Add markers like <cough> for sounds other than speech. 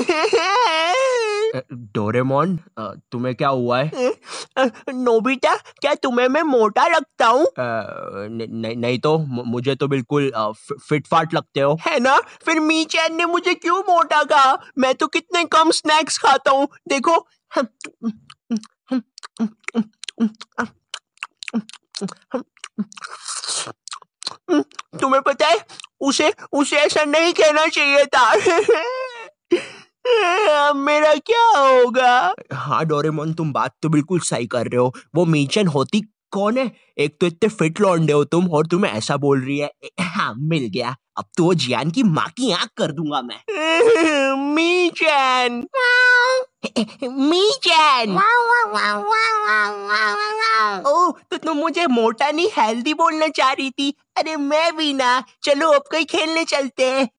<laughs> Doraemon तुम्हें क्या हुआ है हम्म, नोबिता क्या तुम्हें मैं मोटा लगता हूँ नहीं तो मुझे तो बिल्कुल फिट फाट लगते हो है ना फिर मी चैन ने मुझे क्यों मोटा कहा मैं तो कितने कम स्नैक्स खाता हूँ देखो तुम्हें पता है उसे उसे ऐसा नहीं कहना चाहिए था <laughs> मेरा क्या होगा हाँ डोरेमोन तुम बात तो बिल्कुल सही कर रहे हो वो मीचन होती कौन है एक तो इतने फिट लौंडे हो तुम और तुम्हें ऐसा बोल रही है हाँ मिल गया अब तो वो जियान की माँ की आंख कर दूंगा मैं <laughs> मीचन मीचन ओ तो तुम मुझे मोटा नहीं हेल्दी बोलना चाह रही थी अरे मैं भी ना चलो अब कहीं खेलने चलते हैं